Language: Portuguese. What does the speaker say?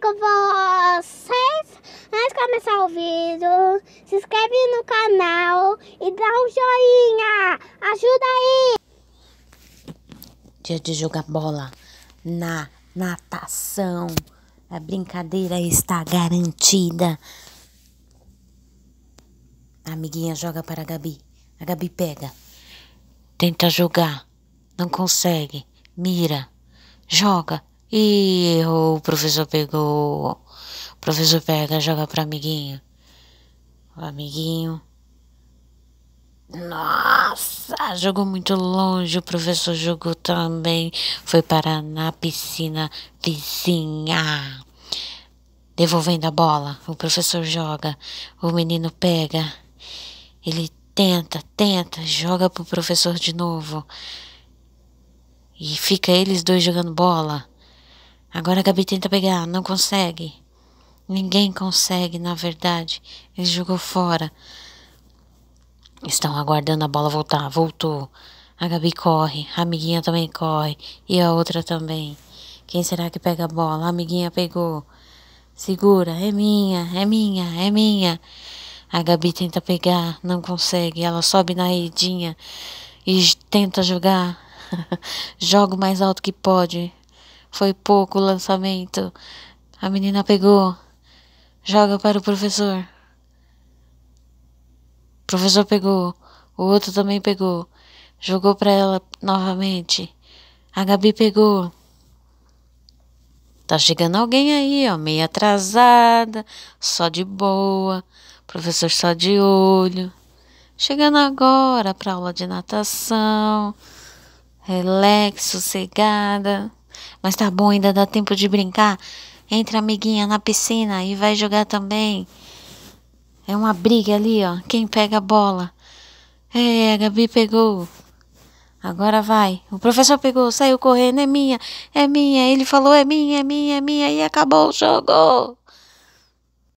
com vocês. Antes de começar o vídeo, se inscreve no canal e dá um joinha. Ajuda aí! Dia de jogar bola na natação. A brincadeira está garantida. A amiguinha joga para a Gabi. A Gabi pega. Tenta jogar. Não consegue. Mira. Joga. E errou, o professor pegou. O professor pega, joga para amiguinho. O amiguinho. Nossa, jogou muito longe. O professor jogou também. Foi parar na piscina vizinha. Devolvendo a bola. O professor joga. O menino pega. Ele tenta, tenta, joga pro professor de novo. E fica eles dois jogando bola. Agora a Gabi tenta pegar, não consegue. Ninguém consegue, na verdade. Ele jogou fora. Estão aguardando a bola voltar. Voltou. A Gabi corre. A amiguinha também corre. E a outra também. Quem será que pega a bola? A amiguinha pegou. Segura. É minha, é minha, é minha. A Gabi tenta pegar, não consegue. Ela sobe na redinha e tenta jogar. Joga o mais alto que pode. Foi pouco o lançamento. A menina pegou. Joga para o professor. O professor pegou. O outro também pegou. Jogou para ela novamente. A Gabi pegou. Tá chegando alguém aí, ó, meio atrasada, só de boa, professor só de olho. Chegando agora para aula de natação. relaxo sossegada. Mas tá bom, ainda dá tempo de brincar. Entra, amiguinha, na piscina e vai jogar também. É uma briga ali, ó. Quem pega a bola? É, a Gabi pegou. Agora vai. O professor pegou, saiu correndo. É minha, é minha. Ele falou: é minha, é minha, é minha. E acabou o jogo.